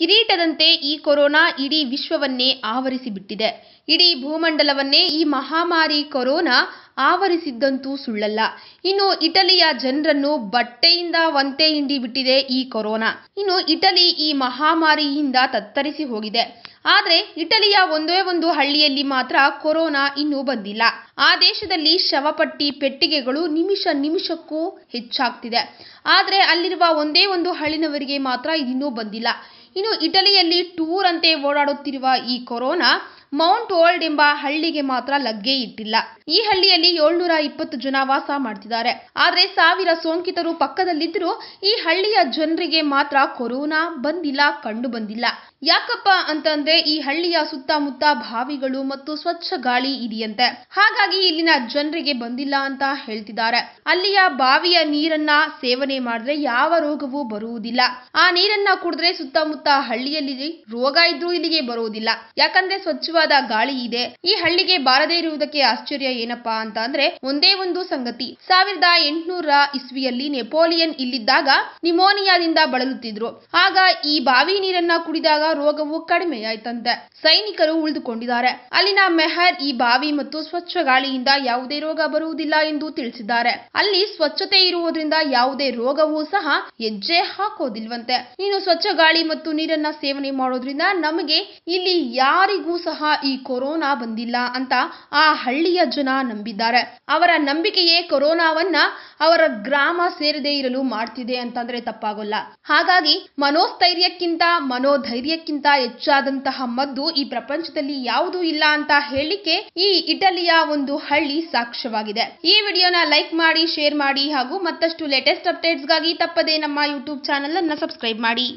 ಕಿರೀಟದಂತೆ ಈ ಕೊರೋನಾ ಇಡೀ ವಿಶ್ವವನ್ನೇ ಆವರಿಸಿಬಿಟ್ಟಿದೆ ಇಡೀ ಭೂಮಂಡಲವನ್ನೇ ಈ ಮಹಾಮಾರಿ ಕೊರೋನಾ ಆವರಿಸಿದ್ದಂತೂ ಸುಳ್ಳಲ್ಲ ಇನ್ನು ಇಟಲಿಯ ಜನರನ್ನು ಬಟ್ಟೆಯಿಂದ ಒಂತೆ ಹಿಂಡಿ ಬಿಟ್ಟಿದೆ ಈ ಕೊರೋನಾ ಇನ್ನು ಇಟಲಿ ಈ ಮಹಾಮಾರಿಯಿಂದ ತತ್ತರಿಸಿ ಹೋಗಿದೆ ಆದರೆ ಇಟಲಿಯ ಒಂದೇ ಒಂದು ಹಳ್ಳಿಯಲ್ಲಿ ಮಾತ್ರ ಕೊರೋನಾ ಇನ್ನೂ ಬಂದಿಲ್ಲ ಆ ದೇಶದಲ್ಲಿ ಶವಪಟ್ಟಿ ಪೆಟ್ಟಿಗೆಗಳು ನಿಮಿಷ ನಿಮಿಷಕ್ಕೂ ಹೆಚ್ಚಾಗ್ತಿದೆ ಆದರೆ ಅಲ್ಲಿರುವ ಒಂದೇ ಒಂದು ಹಳ್ಳಿನವರಿಗೆ ಮಾತ್ರ ಇನ್ನೂ ಬಂದಿಲ್ಲ ಇನ್ನು ಇಟಲಿಯಲ್ಲಿ ಟೂರ್ ಅಂತೆ ಓಡಾಡುತ್ತಿರುವ ಈ ಕೊರೋನಾ ಮೌಂಟ್ ಓಲ್ಡ್ ಎಂಬ ಹಳ್ಳಿಗೆ ಮಾತ್ರ ಲಗ್ಗೆ ಇಟ್ಟಿಲ್ಲ ಈ ಹಳ್ಳಿಯಲ್ಲಿ ಏಳ್ನೂರ ಇಪ್ಪತ್ತು ಜನ ವಾಸ ಮಾಡ್ತಿದ್ದಾರೆ ಆದ್ರೆ ಸಾವಿರ ಸೋಂಕಿತರು ಪಕ್ಕದಲ್ಲಿದ್ದರೂ ಈ ಹಳ್ಳಿಯ ಜನರಿಗೆ ಮಾತ್ರ ಕೊರೋನಾ ಬಂದಿಲ್ಲ ಕಂಡು ಬಂದಿಲ್ಲ ಯಾಕಪ್ಪ ಅಂತಂದ್ರೆ ಈ ಹಳ್ಳಿಯ ಸುತ್ತಮುತ್ತ ಬಾವಿಗಳು ಮತ್ತು ಸ್ವಚ್ಛ ಗಾಳಿ ಇದೆಯಂತೆ ಹಾಗಾಗಿ ಇಲ್ಲಿನ ಜನರಿಗೆ ಬಂದಿಲ್ಲ ಅಂತ ಹೇಳ್ತಿದ್ದಾರೆ ಅಲ್ಲಿಯ ಬಾವಿಯ ನೀರನ್ನ ಸೇವನೆ ಮಾಡಿದ್ರೆ ಯಾವ ರೋಗವೂ ಬರುವುದಿಲ್ಲ ಆ ನೀರನ್ನ ಕುಡಿದ್ರೆ ಸುತ್ತಮುತ್ತ ಹಳ್ಳಿಯಲ್ಲಿ ರೋಗ ಇದ್ರೂ ಇಲ್ಲಿಗೆ ಬರುವುದಿಲ್ಲ ಯಾಕಂದ್ರೆ ಸ್ವಚ್ಛವಾದ ಗಾಳಿ ಇದೆ ಈ ಹಳ್ಳಿಗೆ ಬಾರದೇ ಇರುವುದಕ್ಕೆ ಆಶ್ಚರ್ಯ ಏನಪ್ಪಾ ಅಂತ ಅಂದ್ರೆ ಒಂದೇ ಒಂದು ಸಂಗತಿ ಸಾವಿರದ ಎಂಟುನೂರ ಇಸ್ವಿಯಲ್ಲಿ ನೆಪೋಲಿಯನ್ ಇಲ್ಲಿದ್ದಾಗ ನಿಮೋನಿಯಾದಿಂದ ಬಳಲುತ್ತಿದ್ರು ಆಗ ಈ ಬಾವಿ ನೀರನ್ನ ಕುಡಿದಾಗ ರೋಗವು ಕಡಿಮೆಯಾಯ್ತಂತೆ ಸೈನಿಕರು ಉಳಿದುಕೊಂಡಿದ್ದಾರೆ ಅಲ್ಲಿನ ಮೆಹರ್ ಈ ಬಾವಿ ಮತ್ತು ಸ್ವಚ್ಛ ಗಾಳಿಯಿಂದ ಯಾವುದೇ ರೋಗ ಬರುವುದಿಲ್ಲ ಎಂದು ತಿಳಿಸಿದ್ದಾರೆ ಅಲ್ಲಿ ಸ್ವಚ್ಛತೆ ಇರುವುದರಿಂದ ಯಾವುದೇ ರೋಗವೂ ಸಹ ಹೆಜ್ಜೆ ಹಾಕೋದಿಲ್ವಂತೆ ನೀನು ಸ್ವಚ್ಛ ಗಾಳಿ ಮತ್ತು ನೀರನ್ನ ಸೇವನೆ ಮಾಡೋದ್ರಿಂದ ನಮಗೆ ಇಲ್ಲಿ ಯಾರಿಗೂ ಸಹ ಈ ಕೊರೋನಾ ಬಂದಿಲ್ಲ ಅಂತ ಆ ಹಳ್ಳಿಯ ಜನ ನಂಬಿದ್ದಾರೆ ಅವರ ನಂಬಿಕೆಯೇ ಕೊರೋನಾವನ್ನ ಅವರ ಗ್ರಾಮ ಸೇರದೇ ಇರಲು ಮಾಡ್ತಿದೆ ಅಂತಂದ್ರೆ ತಪ್ಪಾಗೋಲ್ಲ ಹಾಗಾಗಿ ಮನೋಸ್ಥೈರ್ಯಕ್ಕಿಂತ ಮನೋಧೈರ್ಯ ಮೌಲ್ಯಕ್ಕಿಂತ ಹೆಚ್ಚಾದಂತಹ ಮದ್ದು ಈ ಪ್ರಪಂಚದಲ್ಲಿ ಯಾವುದೂ ಇಲ್ಲ ಅಂತ ಹೇಳಿಕೆ ಈ ಇಟಲಿಯ ಒಂದು ಹಳ್ಳಿ ಸಾಕ್ಷ್ಯವಾಗಿದೆ ಈ ವಿಡಿಯೋನ ಲೈಕ್ ಮಾಡಿ ಶೇರ್ ಮಾಡಿ ಹಾಗೂ ಮತ್ತಷ್ಟು ಲೇಟೆಸ್ಟ್ ಅಪ್ಡೇಟ್ಸ್ಗಾಗಿ ತಪ್ಪದೇ ನಮ್ಮ ಯೂಟ್ಯೂಬ್ ಚಾನೆಲ್ ಅನ್ನ ಸಬ್ಸ್ಕ್ರೈಬ್ ಮಾಡಿ